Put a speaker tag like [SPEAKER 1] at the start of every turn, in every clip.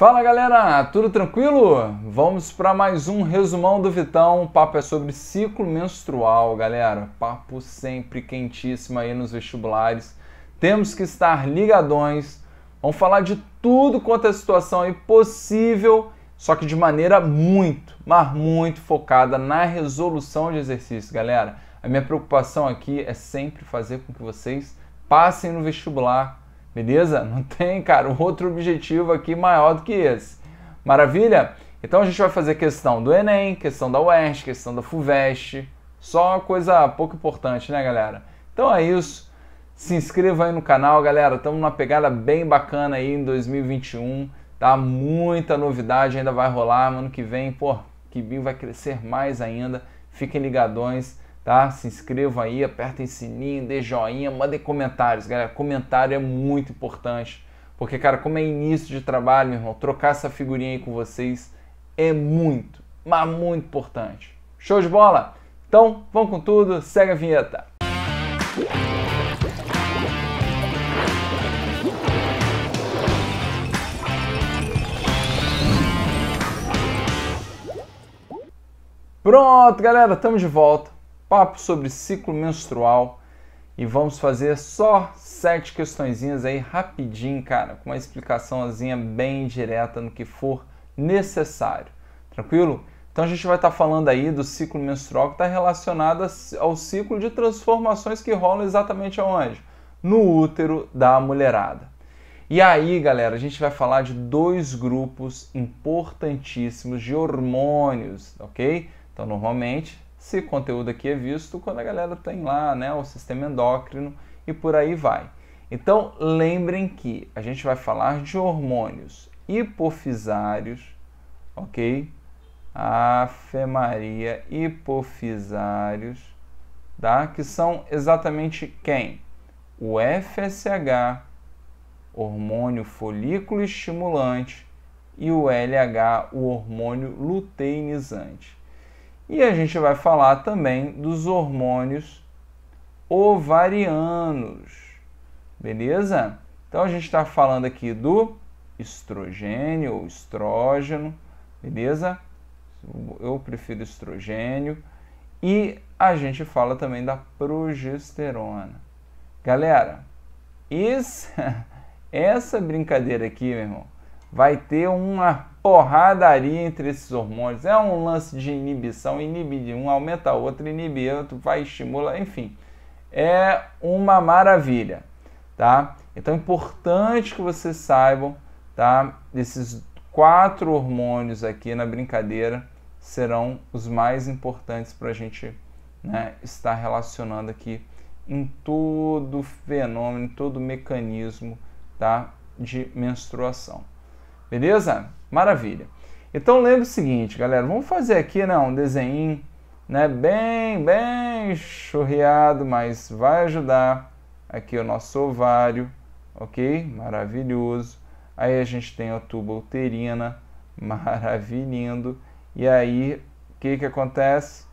[SPEAKER 1] Fala galera, tudo tranquilo? Vamos para mais um resumão do Vitão. O papo é sobre ciclo menstrual, galera. Papo sempre quentíssimo aí nos vestibulares. Temos que estar ligadões. Vamos falar de tudo quanto é situação aí possível, só que de maneira muito, mas muito focada na resolução de exercícios, galera. A minha preocupação aqui é sempre fazer com que vocês passem no vestibular Beleza? Não tem, cara, outro objetivo aqui maior do que esse. Maravilha? Então a gente vai fazer questão do Enem, questão da UERJ, questão da FUVEST. Só coisa pouco importante, né, galera? Então é isso. Se inscreva aí no canal, galera. Estamos numa pegada bem bacana aí em 2021. Tá muita novidade ainda vai rolar. Ano que vem, pô, que Kibinho vai crescer mais ainda. Fiquem ligadões tá? Se inscrevam aí, apertem sininho, dê joinha, mandem comentários, galera. Comentário é muito importante, porque, cara, como é início de trabalho, meu irmão, trocar essa figurinha aí com vocês é muito, mas muito importante. Show de bola? Então, vamos com tudo, segue a vinheta. Pronto, galera, estamos de volta papo sobre ciclo menstrual e vamos fazer só sete questõezinhas aí rapidinho, cara, com uma explicaçãozinha bem direta no que for necessário. Tranquilo? Então a gente vai estar tá falando aí do ciclo menstrual que está relacionado ao ciclo de transformações que rolam exatamente aonde? No útero da mulherada. E aí, galera, a gente vai falar de dois grupos importantíssimos de hormônios, ok? Então, normalmente, esse conteúdo aqui é visto quando a galera tem lá né, o sistema endócrino e por aí vai. Então, lembrem que a gente vai falar de hormônios hipofisários, ok? Afe Maria, hipofisários, tá? Que são exatamente quem? O FSH, hormônio folículo estimulante, e o LH, o hormônio luteinizante. E a gente vai falar também dos hormônios ovarianos, beleza? Então a gente está falando aqui do estrogênio ou estrógeno, beleza? Eu prefiro estrogênio. E a gente fala também da progesterona. Galera, isso, essa brincadeira aqui, meu irmão, vai ter uma porradaria entre esses hormônios. É um lance de inibição, inibe de um, aumenta outro, inibe outro, vai, estimula, enfim. É uma maravilha, tá? Então é importante que vocês saibam, tá? Esses quatro hormônios aqui na brincadeira serão os mais importantes para a gente né, estar relacionando aqui em todo fenômeno, todo mecanismo tá, de menstruação. Beleza? Maravilha. Então lembra o seguinte, galera, vamos fazer aqui né, um desenho né, bem, bem churriado, mas vai ajudar aqui o nosso ovário, ok? Maravilhoso. Aí a gente tem a tuba uterina, maravilhando. E aí, o que, que acontece?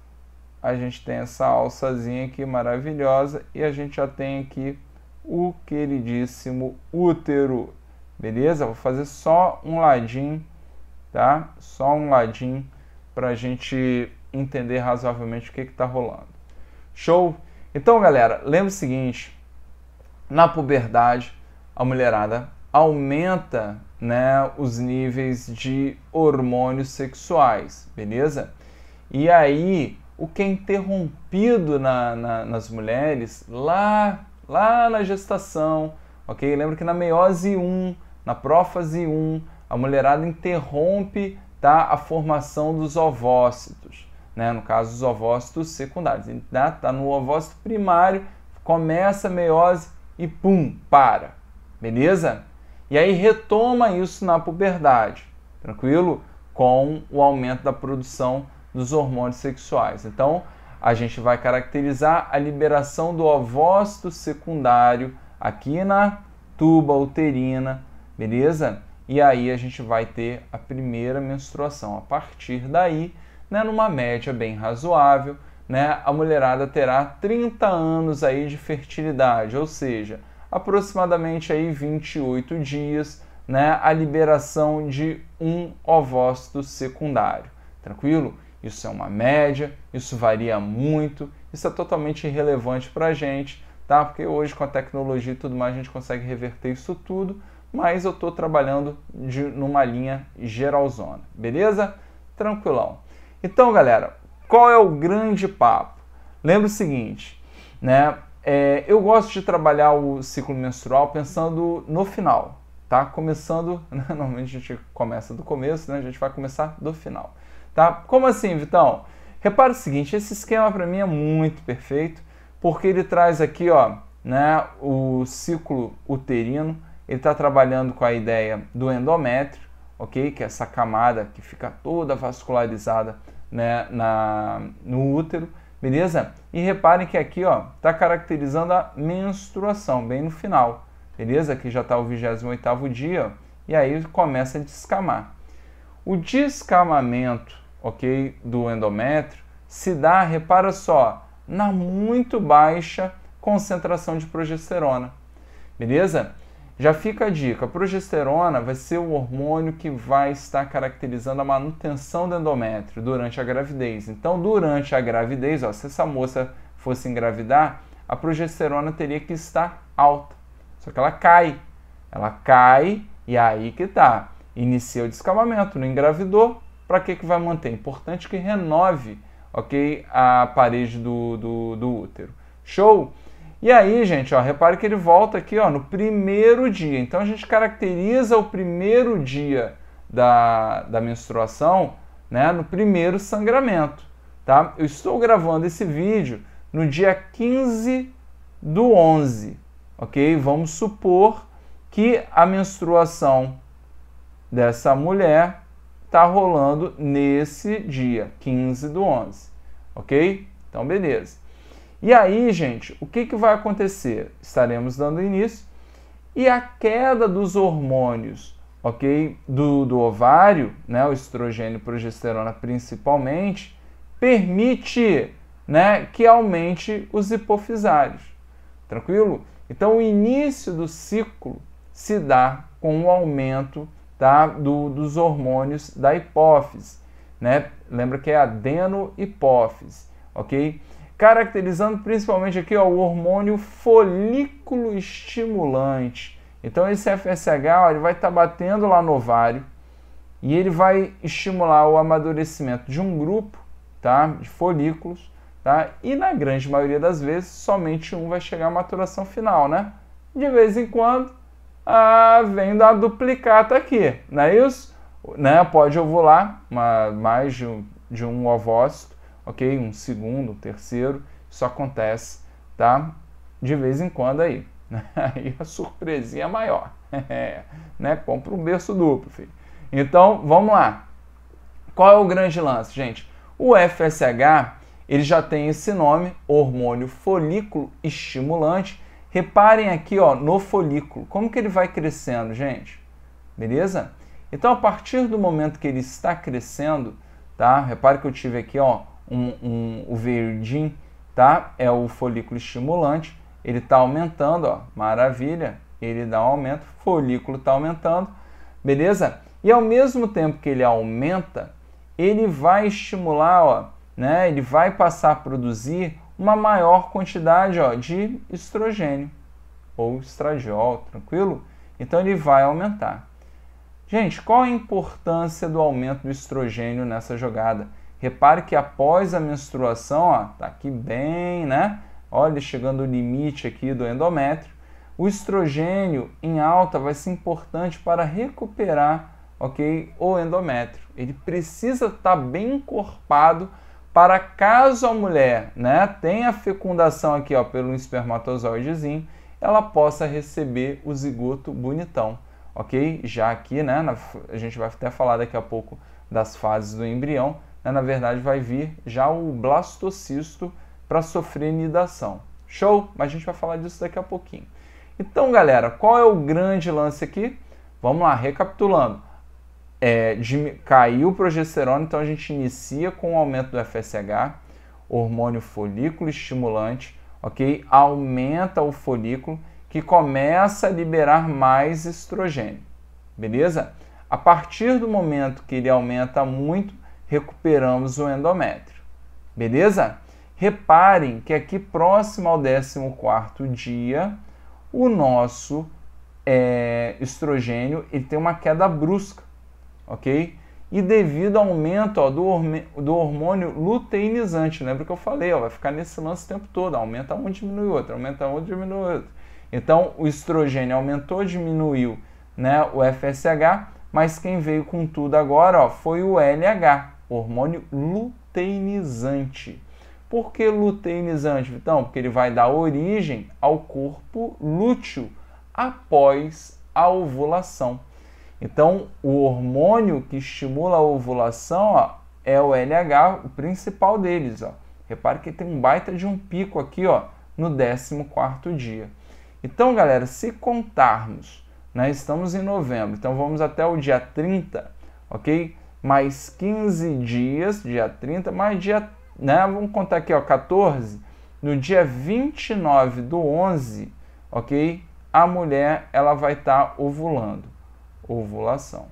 [SPEAKER 1] A gente tem essa alçazinha aqui maravilhosa e a gente já tem aqui o queridíssimo útero beleza? Vou fazer só um ladinho, tá? Só um ladinho para a gente entender razoavelmente o que está rolando. Show? Então, galera, lembra o seguinte: na puberdade, a mulherada aumenta né, os níveis de hormônios sexuais, beleza? E aí, o que é interrompido na, na, nas mulheres lá, lá na gestação, ok? Lembra que na meiose 1 na prófase 1, a mulherada interrompe tá, a formação dos ovócitos, né? no caso, os ovócitos secundários. está tá no ovócito primário, começa a meiose e pum, para. Beleza? E aí retoma isso na puberdade, tranquilo? Com o aumento da produção dos hormônios sexuais. Então, a gente vai caracterizar a liberação do ovócito secundário aqui na tuba uterina beleza? E aí a gente vai ter a primeira menstruação. A partir daí, né, numa média bem razoável, né, a mulherada terá 30 anos aí de fertilidade, ou seja, aproximadamente aí 28 dias, né, a liberação de um ovócito secundário. Tranquilo? Isso é uma média, isso varia muito, isso é totalmente irrelevante para a gente, tá? Porque hoje com a tecnologia e tudo mais a gente consegue reverter isso tudo, mas eu estou trabalhando de, numa linha geralzona, beleza? Tranquilão. Então, galera, qual é o grande papo? Lembra o seguinte, né? É, eu gosto de trabalhar o ciclo menstrual pensando no final, tá? Começando, né? normalmente a gente começa do começo, né? A gente vai começar do final, tá? Como assim, Vitão? Repara o seguinte, esse esquema para mim é muito perfeito, porque ele traz aqui, ó, né, o ciclo uterino, ele está trabalhando com a ideia do endométrio, ok? Que é essa camada que fica toda vascularizada né, na, no útero, beleza? E reparem que aqui ó está caracterizando a menstruação, bem no final, beleza? Aqui já está o 28º dia ó, e aí começa a descamar. O descamamento, ok, do endométrio se dá, repara só, na muito baixa concentração de progesterona, beleza? Já fica a dica: a progesterona vai ser o hormônio que vai estar caracterizando a manutenção do endométrio durante a gravidez. Então, durante a gravidez, ó, se essa moça fosse engravidar, a progesterona teria que estar alta. Só que ela cai. Ela cai e é aí que tá. Inicia o descamamento, não engravidou. Para que, que vai manter? importante que renove ok, a parede do, do, do útero. Show? E aí, gente, ó, repare que ele volta aqui ó, no primeiro dia. Então a gente caracteriza o primeiro dia da, da menstruação né, no primeiro sangramento. Tá? Eu estou gravando esse vídeo no dia 15 do 11, ok? Vamos supor que a menstruação dessa mulher está rolando nesse dia, 15 do 11, ok? Então, beleza. E aí, gente, o que, que vai acontecer? Estaremos dando início e a queda dos hormônios, ok? Do, do ovário, né? O estrogênio e progesterona principalmente, permite né, que aumente os hipofisários. Tranquilo? Então, o início do ciclo se dá com o aumento tá, do, dos hormônios da hipófise. Né? Lembra que é adeno-hipófise, ok? caracterizando principalmente aqui ó, o hormônio folículo estimulante. Então esse FSH ó, ele vai estar tá batendo lá no ovário e ele vai estimular o amadurecimento de um grupo tá, de folículos tá, e na grande maioria das vezes somente um vai chegar à maturação final, né? De vez em quando ah, vem da duplicata aqui, não é isso? Né? Pode ovular uma, mais de um, de um ovócito ok? Um segundo, um terceiro, isso acontece, tá? De vez em quando aí. Né? Aí a surpresinha é maior, né? Compra um berço duplo, filho. Então, vamos lá. Qual é o grande lance, gente? O FSH, ele já tem esse nome, hormônio folículo estimulante. Reparem aqui, ó, no folículo, como que ele vai crescendo, gente? Beleza? Então, a partir do momento que ele está crescendo, tá? Repare que eu tive aqui, ó, um, um, o verdinho, tá? É o folículo estimulante. Ele está aumentando, ó, maravilha. Ele dá um aumento, folículo está aumentando, beleza? E ao mesmo tempo que ele aumenta, ele vai estimular, ó, né? Ele vai passar a produzir uma maior quantidade, ó, de estrogênio ou estradiol, tranquilo? Então ele vai aumentar. Gente, qual a importância do aumento do estrogênio nessa jogada? Repare que após a menstruação, ó, tá aqui bem, né? Olha, chegando o limite aqui do endométrio. O estrogênio em alta vai ser importante para recuperar, ok, o endométrio. Ele precisa estar tá bem encorpado para caso a mulher, né, tenha fecundação aqui, ó, pelo espermatozoidezinho, ela possa receber o zigoto bonitão, ok? Já aqui, né, na, a gente vai até falar daqui a pouco das fases do embrião, né, na verdade vai vir já o blastocisto para sofrer nidação. Show? Mas a gente vai falar disso daqui a pouquinho. Então, galera, qual é o grande lance aqui? Vamos lá, recapitulando. É, de, caiu o progesterona, então a gente inicia com o aumento do FSH, hormônio folículo estimulante, ok? Aumenta o folículo que começa a liberar mais estrogênio, beleza? A partir do momento que ele aumenta muito, recuperamos o endométrio. Beleza? Reparem que aqui próximo ao 14 dia, o nosso é, estrogênio ele tem uma queda brusca, ok? E devido ao aumento ó, do, hormônio luteinizante, lembra que eu falei, ó, vai ficar nesse lance o tempo todo, aumenta um, diminui outro, aumenta um, diminui outro. Então, o estrogênio aumentou, diminuiu né, o FSH, mas quem veio com tudo agora ó, foi o LH, hormônio luteinizante. Por que luteinizante, então, Porque ele vai dar origem ao corpo lúteo após a ovulação. Então, o hormônio que estimula a ovulação ó, é o LH, o principal deles. Ó. Repare que tem um baita de um pico aqui ó, no 14 dia. Então, galera, se contarmos, né, estamos em novembro, então vamos até o dia 30, ok? mais 15 dias, dia 30, mais dia, né, vamos contar aqui, ó, 14, no dia 29 do 11, ok? A mulher, ela vai estar tá ovulando, ovulação,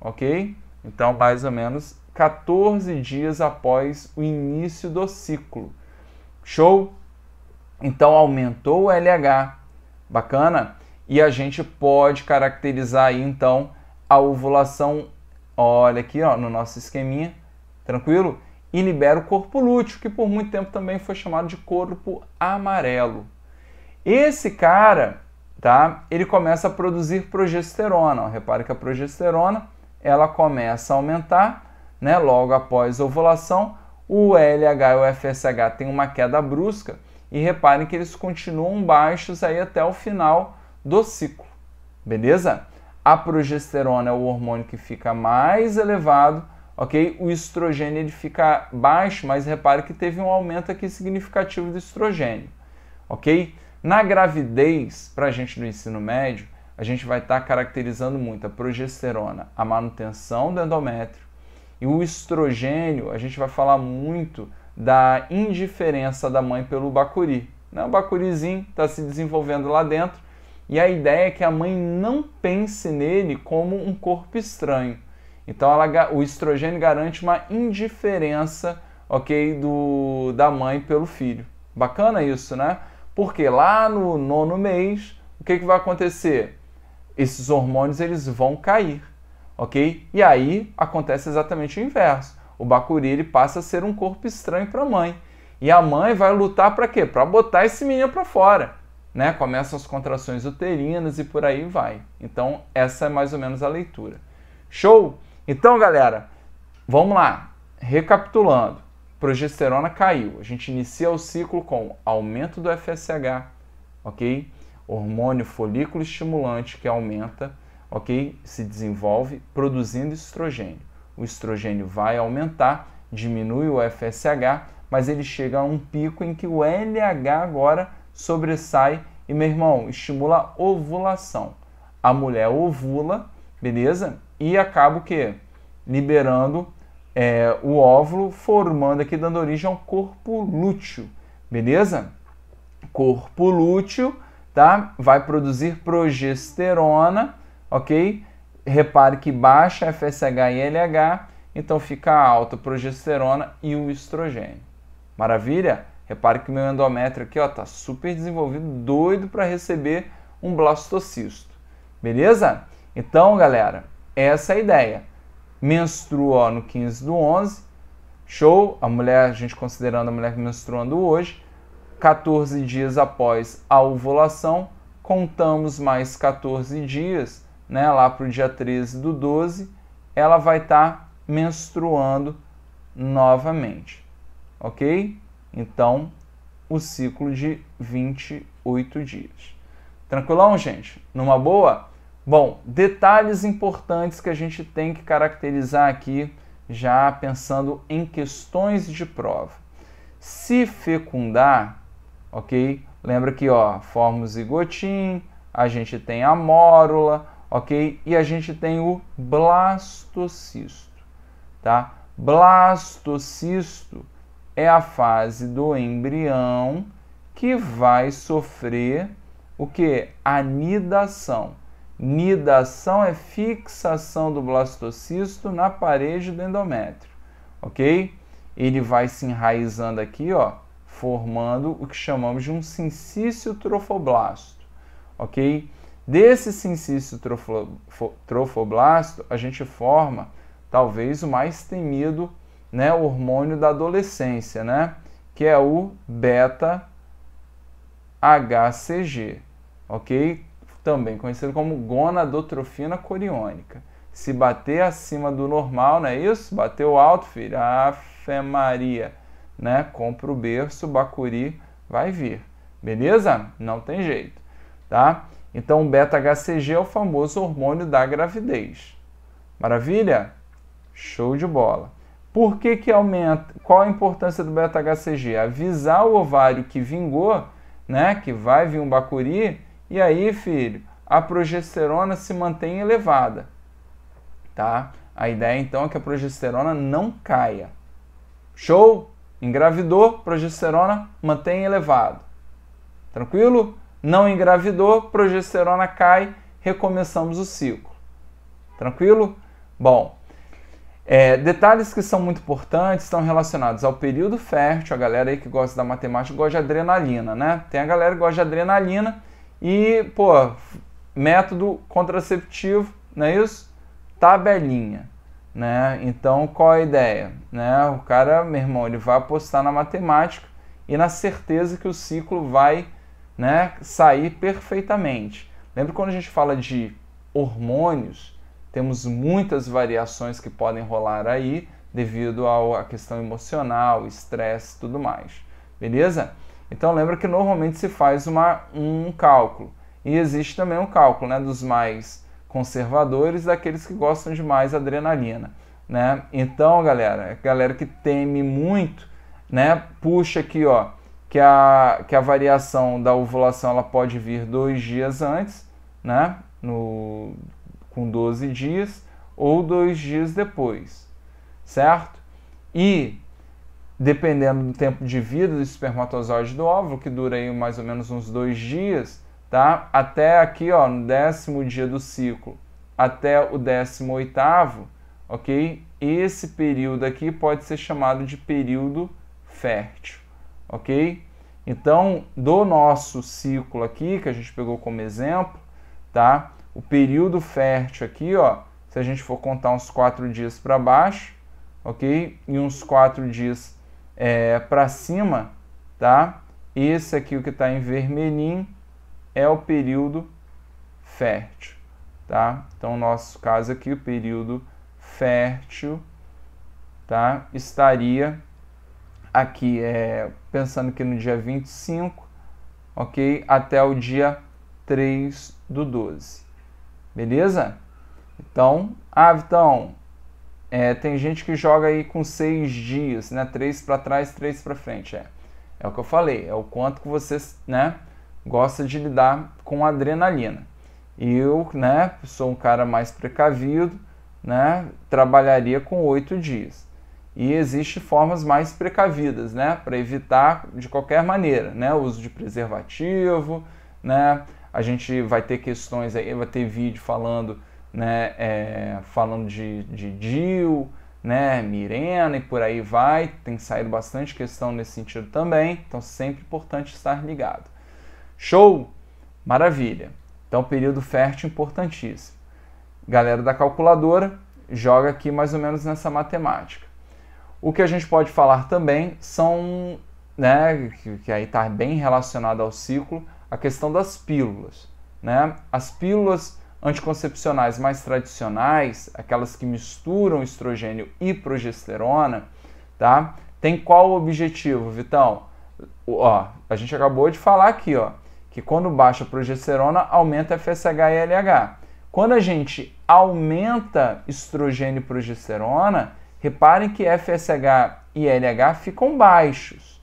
[SPEAKER 1] ok? Então, mais ou menos 14 dias após o início do ciclo. Show? Então, aumentou o LH, bacana? E a gente pode caracterizar aí, então, a ovulação olha aqui ó, no nosso esqueminha, tranquilo? E libera o corpo lúteo, que por muito tempo também foi chamado de corpo amarelo. Esse cara, tá? Ele começa a produzir progesterona. repare que a progesterona ela começa a aumentar, né? Logo após a ovulação, o LH e o FSH têm uma queda brusca e reparem que eles continuam baixos aí até o final do ciclo, beleza? A progesterona é o hormônio que fica mais elevado, ok? O estrogênio ele fica baixo, mas repare que teve um aumento aqui significativo do estrogênio, ok? Na gravidez, para a gente do ensino médio, a gente vai estar tá caracterizando muito a progesterona, a manutenção do endométrio e o estrogênio. A gente vai falar muito da indiferença da mãe pelo bacuri. Né? O bacurizinho está se desenvolvendo lá dentro e a ideia é que a mãe não pense nele como um corpo estranho. Então ela, o estrogênio garante uma indiferença, ok, do, da mãe pelo filho. Bacana isso, né? Porque lá no nono mês, o que, que vai acontecer? Esses hormônios eles vão cair, ok? E aí acontece exatamente o inverso. O bacuri ele passa a ser um corpo estranho para a mãe. E a mãe vai lutar para quê? Para botar esse menino para fora né? Começam as contrações uterinas e por aí vai. Então, essa é mais ou menos a leitura. Show? Então, galera, vamos lá. Recapitulando, progesterona caiu. A gente inicia o ciclo com aumento do FSH, ok? Hormônio folículo estimulante que aumenta, ok? Se desenvolve produzindo estrogênio. O estrogênio vai aumentar, diminui o FSH, mas ele chega a um pico em que o LH agora sobressai e, meu irmão, estimula a ovulação. A mulher ovula, beleza? E acaba o quê? Liberando é, o óvulo, formando aqui, dando origem ao corpo lúteo, beleza? Corpo lúteo, tá? Vai produzir progesterona, ok? Repare que baixa FSH e LH, então fica alta progesterona e o estrogênio. Maravilha? Repare que meu endométrio aqui ó, tá super desenvolvido, doido para receber um blastocisto. Beleza? Então, galera, essa é a ideia. Menstruou ó, no 15 do 11, show. A mulher, a gente considerando a mulher menstruando hoje, 14 dias após a ovulação, contamos mais 14 dias, né, lá para o dia 13 do 12, ela vai estar tá menstruando novamente, ok? Então, o ciclo de 28 dias. Tranquilão, gente? Numa boa? Bom, detalhes importantes que a gente tem que caracterizar aqui, já pensando em questões de prova. Se fecundar, ok? Lembra que, ó, forma o zigotinho, a gente tem a mórula, ok? E a gente tem o blastocisto, tá? Blastocisto é a fase do embrião que vai sofrer o que? A nidação. Nidação é fixação do blastocisto na parede do endométrio, ok? Ele vai se enraizando aqui, ó, formando o que chamamos de um sincício trofoblasto, ok? Desse sincício trofoblasto, a gente forma talvez o mais temido né, o hormônio da adolescência, né, que é o beta HCG, ok? Também conhecido como gonadotrofina coriônica. Se bater acima do normal, não é isso? Bateu alto, filho, fé Maria, né? Compra o berço, o bacuri vai vir, beleza? Não tem jeito, tá? Então, o beta-HCG é o famoso hormônio da gravidez. Maravilha? Show de bola! Por que, que aumenta? Qual a importância do beta-HCG? Avisar o ovário que vingou, né? Que vai vir um bacuri, e aí, filho, a progesterona se mantém elevada, tá? A ideia então é que a progesterona não caia. Show? Engravidou, progesterona mantém elevado. Tranquilo? Não engravidou, progesterona cai, recomeçamos o ciclo. Tranquilo? Bom, é, detalhes que são muito importantes estão relacionados ao período fértil, a galera aí que gosta da matemática gosta de adrenalina, né? Tem a galera que gosta de adrenalina e, pô, método contraceptivo, não é isso? Tabelinha, né? Então, qual a ideia? Né? O cara, meu irmão, ele vai apostar na matemática e na certeza que o ciclo vai né, sair perfeitamente. Lembra quando a gente fala de hormônios? Temos muitas variações que podem rolar aí devido à questão emocional, estresse, tudo mais. Beleza? Então lembra que normalmente se faz uma, um cálculo. E existe também um cálculo né, dos mais conservadores, daqueles que gostam de mais adrenalina. Né? Então, galera, galera que teme muito, né, puxa aqui ó, que, a, que a variação da ovulação ela pode vir dois dias antes, né, no, com 12 dias ou dois dias depois, certo? E dependendo do tempo de vida do espermatozoide do óvulo, que dura aí mais ou menos uns dois dias, tá? Até aqui, ó, no décimo dia do ciclo, até o décimo oitavo, ok? Esse período aqui pode ser chamado de período fértil, ok? Então, do nosso ciclo aqui, que a gente pegou como exemplo, tá? O período fértil aqui, ó, se a gente for contar uns quatro dias para baixo, ok? E uns quatro dias é, para cima, tá? Esse aqui, o que está em vermelhinho, é o período fértil, tá? Então, nosso caso aqui, o período fértil, tá? Estaria aqui, é, pensando que no dia 25, ok? Até o dia 3 do 12. Beleza? Então, ah, Vitão, é, tem gente que joga aí com seis dias, né? Três para trás, três para frente. É. é o que eu falei, é o quanto que você né, gosta de lidar com adrenalina. Eu, né, sou um cara mais precavido, né, trabalharia com oito dias. E existem formas mais precavidas, né, para evitar de qualquer maneira, né, uso de preservativo, né, a gente vai ter questões aí, vai ter vídeo falando, né, é, falando de, de Dil, né, Mirena e por aí vai. Tem saído bastante questão nesse sentido também. Então, sempre importante estar ligado. Show? Maravilha. Então, período fértil importantíssimo. Galera da calculadora, joga aqui mais ou menos nessa matemática. O que a gente pode falar também são, né, que, que aí está bem relacionado ao ciclo, a questão das pílulas. Né? As pílulas anticoncepcionais mais tradicionais, aquelas que misturam estrogênio e progesterona, tá? Tem qual o objetivo, Vitão? Ó, a gente acabou de falar aqui, ó, que quando baixa a progesterona, aumenta a FSH e LH. Quando a gente aumenta estrogênio e progesterona, reparem que FSH e LH ficam baixos,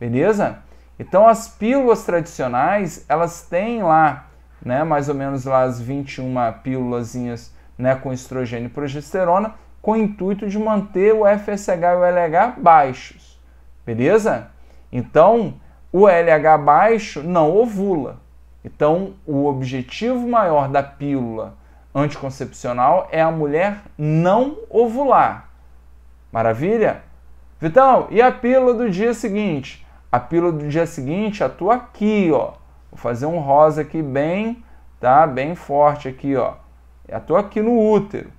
[SPEAKER 1] beleza? Então as pílulas tradicionais, elas têm lá, né, mais ou menos lá as 21 pílulazinhas, né, com estrogênio e progesterona, com o intuito de manter o FSH e o LH baixos. Beleza? Então, o LH baixo não ovula. Então, o objetivo maior da pílula anticoncepcional é a mulher não ovular. Maravilha? Vitão, e a pílula do dia seguinte? A pílula do dia seguinte atua aqui, ó. Vou fazer um rosa aqui bem, tá? Bem forte aqui, ó. É atua aqui no útero.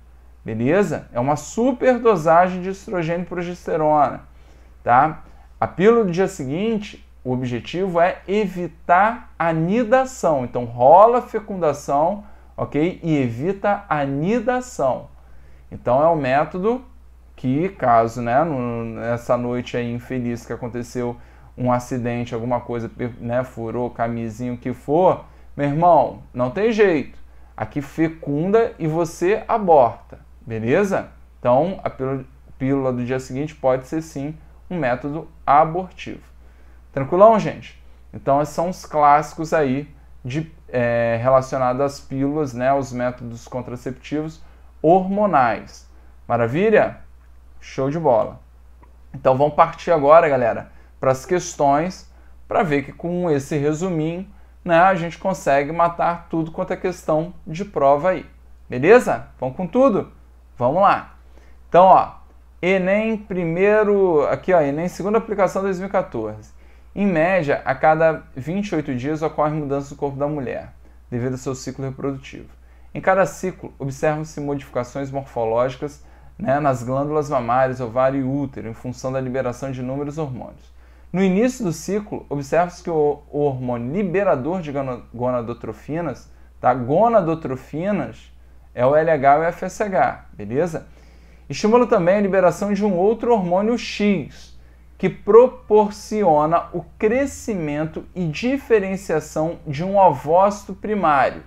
[SPEAKER 1] Beleza? É uma super dosagem de estrogênio e progesterona, tá? A pílula do dia seguinte, o objetivo é evitar anidação. Então rola a fecundação, OK? E evita anidação. Então é um método que, caso, né, nessa noite aí infeliz que aconteceu um acidente, alguma coisa, né, furou, camisinha, o que for, meu irmão, não tem jeito. Aqui fecunda e você aborta, beleza? Então, a pílula do dia seguinte pode ser sim um método abortivo. Tranquilão, gente? Então, esses são os clássicos aí de, é, relacionados às pílulas, né, aos métodos contraceptivos hormonais. Maravilha? Show de bola! Então, vamos partir agora, galera para as questões, para ver que com esse resuminho né, a gente consegue matar tudo quanto é questão de prova aí. Beleza? Vamos com tudo? Vamos lá. Então, ó, Enem primeiro, aqui ó, Enem segunda aplicação 2014. Em média, a cada 28 dias ocorre mudança no corpo da mulher, devido ao seu ciclo reprodutivo. Em cada ciclo, observam-se modificações morfológicas né, nas glândulas mamárias, ovário e útero, em função da liberação de inúmeros hormônios. No início do ciclo, observa-se que o, hormônio liberador de gonadotrofinas, tá? gonadotrofinas, é o LH e o FSH, beleza? Estimula também a liberação de um outro hormônio X, que proporciona o crescimento e diferenciação de um ovócito primário,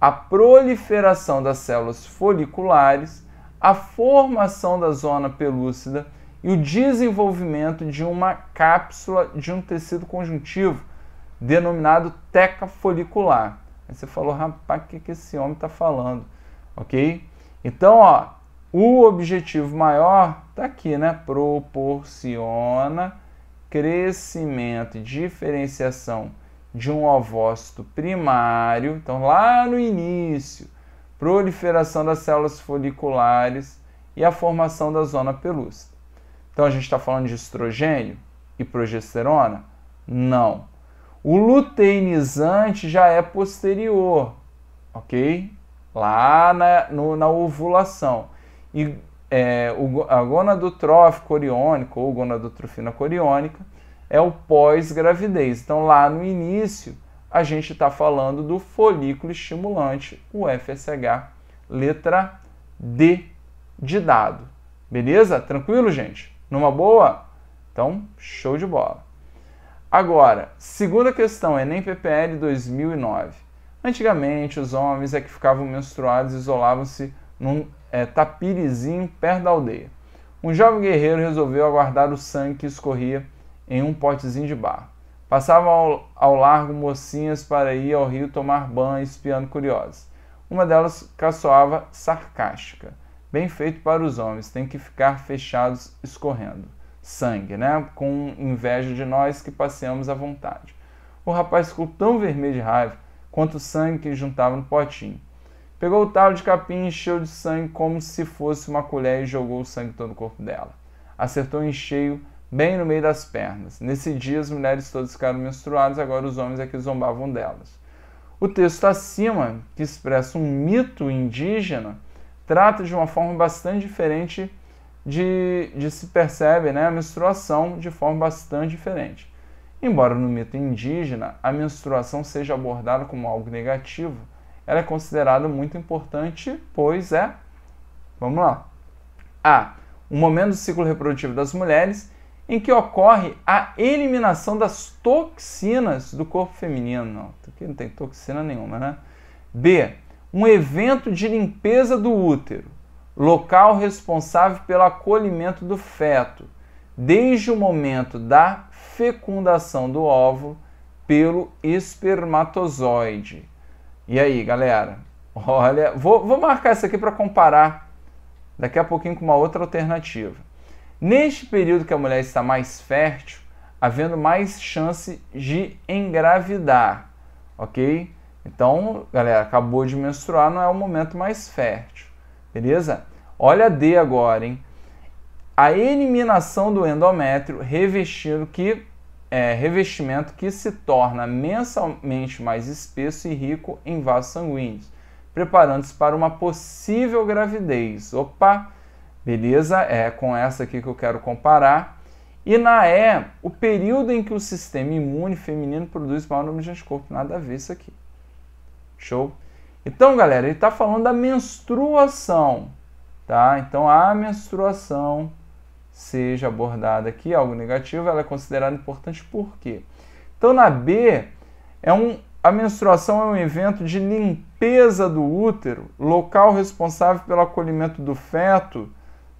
[SPEAKER 1] a proliferação das células foliculares, a formação da zona pelúcida, e o desenvolvimento de uma cápsula de um tecido conjuntivo, denominado teca folicular. Aí você falou, rapaz, o que, que esse homem está falando? Ok? Então, ó, o objetivo maior está aqui, né? Proporciona crescimento e diferenciação de um ovócito primário. Então, lá no início, proliferação das células foliculares e a formação da zona pelúcia. Então a gente está falando de estrogênio e progesterona? Não. O luteinizante já é posterior, ok? Lá na, no, na ovulação. E é, o, a gonadotrófico coriônica ou gonadotrofina coriônica é o pós-gravidez. Então lá no início a gente está falando do folículo estimulante, o FSH, letra D de dado. Beleza? Tranquilo, gente? Numa boa? Então, show de bola. Agora, segunda questão, Enem PPL 2009. Antigamente, os homens é que ficavam menstruados e isolavam-se num é, tapirizinho perto da aldeia. Um jovem guerreiro resolveu aguardar o sangue que escorria em um potezinho de barro. Passavam ao, ao largo mocinhas para ir ao rio tomar banho, espiando curiosas. Uma delas caçoava sarcástica. Bem feito para os homens, tem que ficar fechados escorrendo sangue, né? Com inveja de nós que passeamos à vontade. O rapaz ficou tão vermelho de raiva quanto o sangue que juntava no potinho. Pegou o talo de capim e encheu de sangue como se fosse uma colher e jogou o sangue todo no corpo dela. Acertou em cheio, bem no meio das pernas. Nesse dia, as mulheres todas ficaram menstruadas, agora os homens é que zombavam delas. O texto acima, que expressa um mito indígena, trata de uma forma bastante diferente de, de se percebe né, a menstruação de forma bastante diferente. Embora no mito indígena a menstruação seja abordada como algo negativo, ela é considerada muito importante, pois é, vamos lá, a um momento do ciclo reprodutivo das mulheres em que ocorre a eliminação das toxinas do corpo feminino. Não, aqui não tem toxina nenhuma, né? B um evento de limpeza do útero, local responsável pelo acolhimento do feto, desde o momento da fecundação do óvulo pelo espermatozoide. E aí, galera? Olha, vou, vou marcar isso aqui para comparar daqui a pouquinho com uma outra alternativa. Neste período que a mulher está mais fértil, havendo mais chance de engravidar, ok? Então, galera, acabou de menstruar, não é o momento mais fértil, beleza? Olha D agora, hein? A eliminação do endométrio revestido que é, revestimento que se torna mensalmente mais espesso e rico em vasos sanguíneos, preparando-se para uma possível gravidez. Opa, beleza? É com essa aqui que eu quero comparar. E na E, o período em que o sistema imune feminino produz maior número de anticorpos, nada a ver isso aqui. Show? Então, galera, ele está falando da menstruação, tá? Então, a menstruação seja abordada aqui, algo negativo, ela é considerada importante por quê? Então, na B, é um, a menstruação é um evento de limpeza do útero, local responsável pelo acolhimento do feto,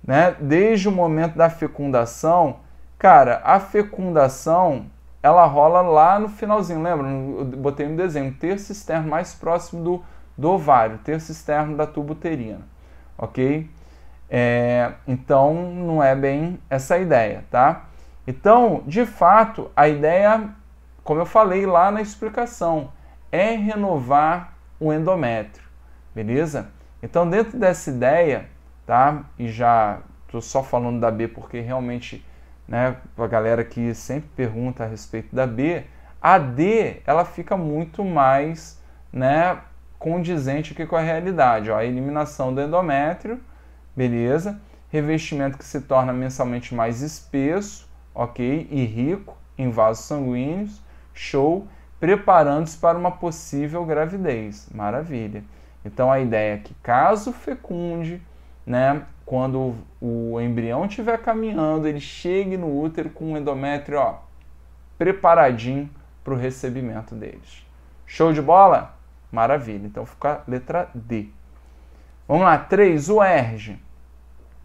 [SPEAKER 1] né? Desde o momento da fecundação. Cara, a fecundação ela rola lá no finalzinho, lembra? Eu botei no desenho, terço externo mais próximo do, do ovário, terço externo da tubo uterina, ok? É, então, não é bem essa ideia, tá? Então, de fato, a ideia, como eu falei lá na explicação, é renovar o endométrio, beleza? Então, dentro dessa ideia, tá? E já estou só falando da B porque realmente né, a galera que sempre pergunta a respeito da B, a D ela fica muito mais né, condizente aqui com a realidade. Ó, a eliminação do endométrio, beleza. Revestimento que se torna mensalmente mais espesso, ok? E rico em vasos sanguíneos, show. Preparando-se para uma possível gravidez, maravilha. Então a ideia é que caso fecunde, né, quando o embrião estiver caminhando, ele chegue no útero com o endométrio ó, preparadinho para o recebimento deles. Show de bola? Maravilha. Então fica a letra D. Vamos lá, 3, o ERG.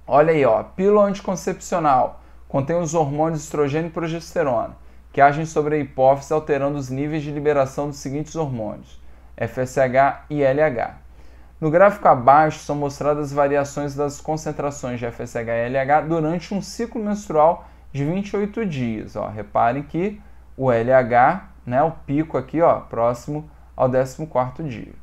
[SPEAKER 1] Olha aí, ó, pílula anticoncepcional contém os hormônios estrogênio e progesterona, que agem sobre a hipófise alterando os níveis de liberação dos seguintes hormônios: FSH e LH. No gráfico abaixo são mostradas as variações das concentrações de FSH e LH durante um ciclo menstrual de 28 dias. Ó, reparem que o LH, né, o pico aqui, ó, próximo ao 14 dia.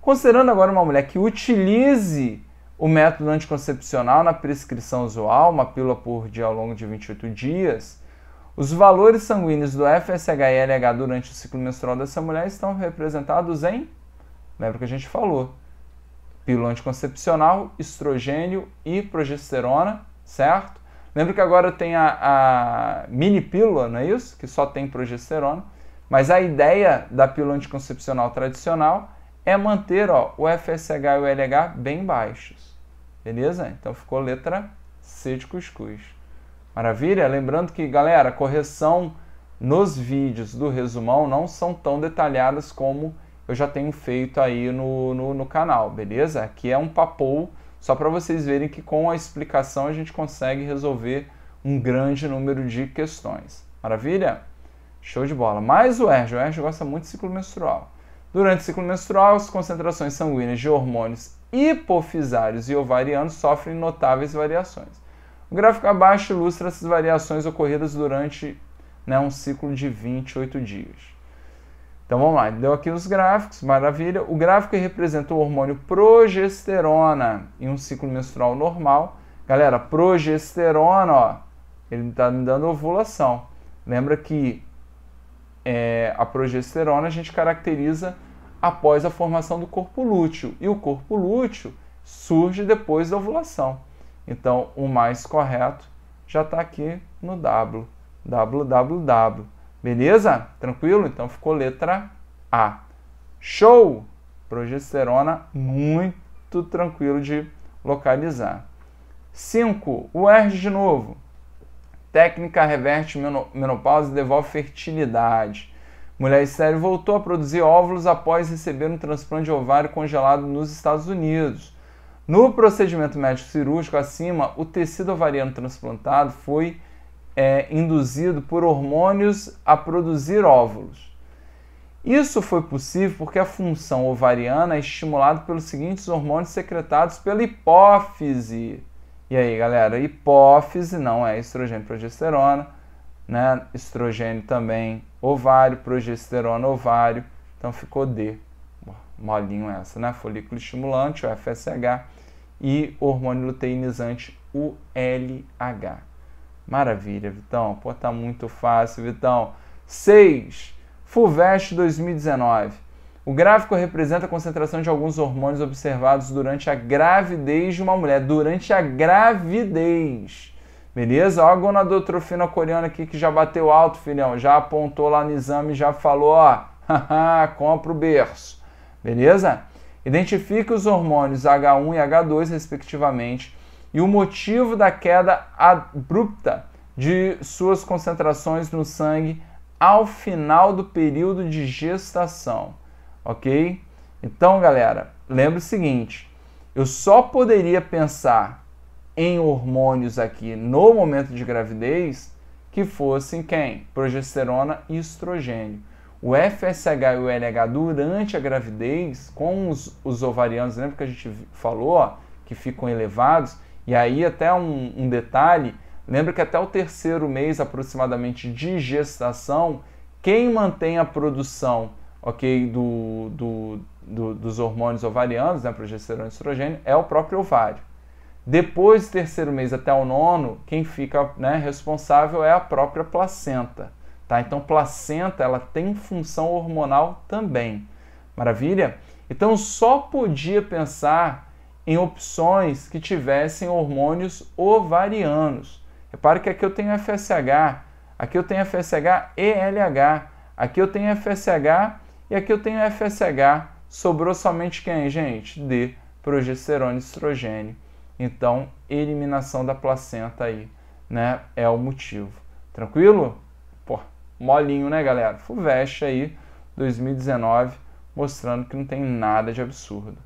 [SPEAKER 1] Considerando agora uma mulher que utilize o método anticoncepcional na prescrição usual, uma pílula por dia ao longo de 28 dias, os valores sanguíneos do FSH e LH durante o ciclo menstrual dessa mulher estão representados em, lembra que a gente falou, pílula anticoncepcional, estrogênio e progesterona, certo? Lembra que agora tem a, a mini pílula, não é isso? Que só tem progesterona. Mas a ideia da pílula anticoncepcional tradicional é manter ó, o FSH e o LH bem baixos. Beleza? Então ficou letra C de cuscuz. Maravilha? Lembrando que, galera, correção nos vídeos do resumão não são tão detalhadas como eu já tenho feito aí no, no, no canal, beleza? Aqui é um papo só para vocês verem que com a explicação a gente consegue resolver um grande número de questões. Maravilha? Show de bola. Mais o ERJ. O ERJ gosta muito de ciclo menstrual. Durante o ciclo menstrual, as concentrações sanguíneas de hormônios hipofisários e ovarianos sofrem notáveis variações. O gráfico abaixo ilustra essas variações ocorridas durante né, um ciclo de 28 dias. Então vamos lá, deu aqui os gráficos, maravilha. O gráfico representa o hormônio progesterona em um ciclo menstrual normal. Galera, progesterona, ó, ele está me dando ovulação. Lembra que é, a progesterona a gente caracteriza após a formação do corpo lúteo. E o corpo lúteo surge depois da ovulação. Então, o mais correto já está aqui no W. WWW. Beleza? Tranquilo? Então ficou letra A. Show! Progesterona, muito tranquilo de localizar. 5. UERJ de novo. Técnica reverte menopausa e devolve fertilidade. Mulher estéreo voltou a produzir óvulos após receber um transplante de ovário congelado nos Estados Unidos. No procedimento médico cirúrgico acima, o tecido ovariano transplantado foi é, induzido por hormônios a produzir óvulos. Isso foi possível porque a função ovariana é estimulada pelos seguintes hormônios secretados pela hipófise. E aí, galera, hipófise não é estrogênio e progesterona, né? Estrogênio também ovário, progesterona ovário. Então ficou D. Molinho essa, né? Folículo estimulante, o FSH, e hormônio luteinizante, o LH. Maravilha, Vitão. Pô, tá muito fácil, Vitão. 6. FUVEST 2019. O gráfico representa a concentração de alguns hormônios observados durante a gravidez de uma mulher. Durante a gravidez. Beleza? Olha a gonadotrofina coreana aqui que já bateu alto, filhão. Já apontou lá no exame, já falou, ó. compra o berço. Beleza? Identifique os hormônios H1 e H2, respectivamente, e o motivo da queda abrupta de suas concentrações no sangue ao final do período de gestação, ok? Então, galera, lembre o seguinte: eu só poderia pensar em hormônios aqui no momento de gravidez que fossem quem? Progesterona e estrogênio. O FSH e o LH durante a gravidez, com os, os ovarianos, lembra que a gente falou ó, que ficam elevados, e aí, até um, um detalhe: lembra que até o terceiro mês aproximadamente de gestação, quem mantém a produção ok, do, do, do, dos hormônios ovarianos, né, progesterona e estrogênio, é o próprio ovário. Depois do terceiro mês até o nono, quem fica né, responsável é a própria placenta. Tá? Então, placenta ela tem função hormonal também. Maravilha? Então, só podia pensar em opções que tivessem hormônios ovarianos. Repare que aqui eu tenho FSH, aqui eu tenho FSH e LH, aqui eu tenho FSH e aqui eu tenho FSH. Sobrou somente quem, gente? D, progesterona e estrogênio. Então, eliminação da placenta aí, né, é o motivo. Tranquilo? Pô, molinho, né, galera? Fulvestre aí, 2019, mostrando que não tem nada de absurdo.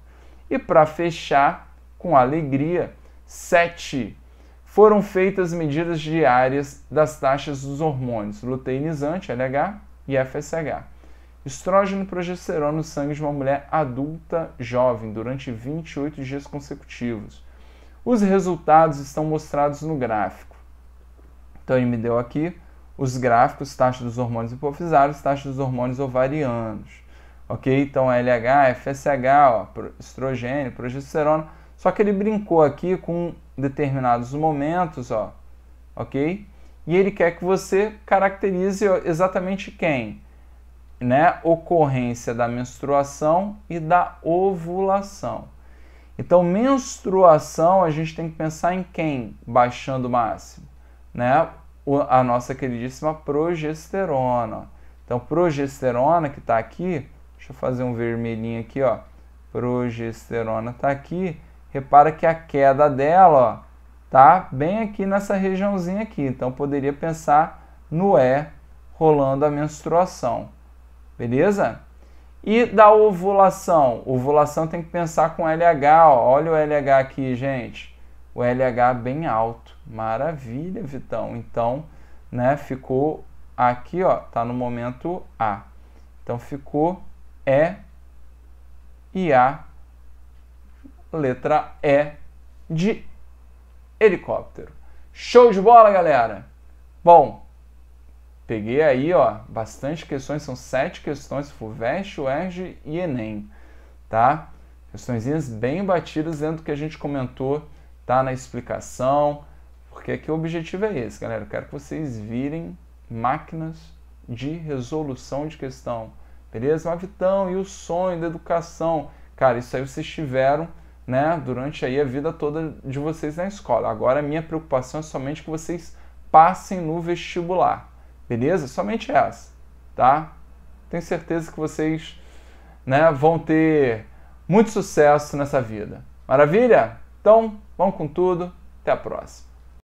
[SPEAKER 1] E para fechar, com alegria, 7. Foram feitas medidas diárias das taxas dos hormônios luteinizante, LH e FSH. Estrógeno e progesterona no sangue de uma mulher adulta jovem durante 28 dias consecutivos. Os resultados estão mostrados no gráfico. Então ele me deu aqui os gráficos, taxa dos hormônios hipofisários, taxa dos hormônios ovarianos ok? Então LH, FSH, ó, estrogênio, progesterona. Só que ele brincou aqui com determinados momentos, ó, ok? E ele quer que você caracterize exatamente quem, né? Ocorrência da menstruação e da ovulação. Então, menstruação a gente tem que pensar em quem baixando o máximo, né? A nossa queridíssima progesterona. Então, progesterona que está aqui, Deixa eu fazer um vermelhinho aqui, ó. Progesterona tá aqui. Repara que a queda dela, ó, tá bem aqui nessa regiãozinha aqui. Então poderia pensar no E rolando a menstruação. Beleza? E da ovulação? Ovulação tem que pensar com LH, ó. Olha o LH aqui, gente. O LH bem alto. Maravilha, Vitão. Então, né, ficou aqui, ó, tá no momento A. Então ficou e e a letra E de helicóptero. Show de bola, galera! Bom, peguei aí, ó, bastante questões, são sete questões, FUVEST, UERJ e ENEM, tá? Questõezinhas bem batidas dentro do que a gente comentou, tá, na explicação, porque aqui o objetivo é esse, galera, eu quero que vocês virem máquinas de resolução de questão, Beleza? Ah, Vitão, e o sonho da educação? Cara, isso aí vocês tiveram né, durante aí a vida toda de vocês na escola. Agora a minha preocupação é somente que vocês passem no vestibular. Beleza? Somente essa, tá? Tenho certeza que vocês né, vão ter muito sucesso nessa vida. Maravilha? Então, vamos com tudo. Até a próxima.